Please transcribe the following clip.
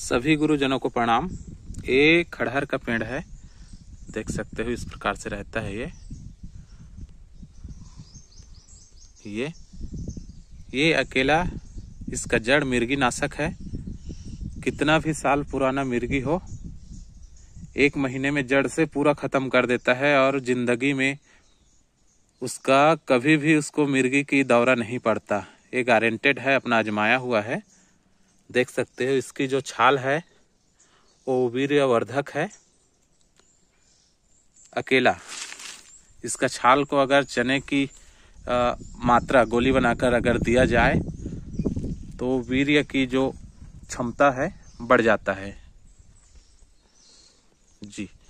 सभी गुरुजनों को प्रणाम ये खड़हर का पेड़ है देख सकते हो इस प्रकार से रहता है ये ये ये अकेला इसका जड़ मिर्गी नाशक है कितना भी साल पुराना मिर्गी हो एक महीने में जड़ से पूरा ख़त्म कर देता है और ज़िंदगी में उसका कभी भी उसको मिर्गी की दौरा नहीं पड़ता ये गारंटेड है अपना आजमाया हुआ है देख सकते हो इसकी जो छाल है वो वीर्यवर्धक है अकेला इसका छाल को अगर चने की आ, मात्रा गोली बनाकर अगर दिया जाए तो वीर्य की जो क्षमता है बढ़ जाता है जी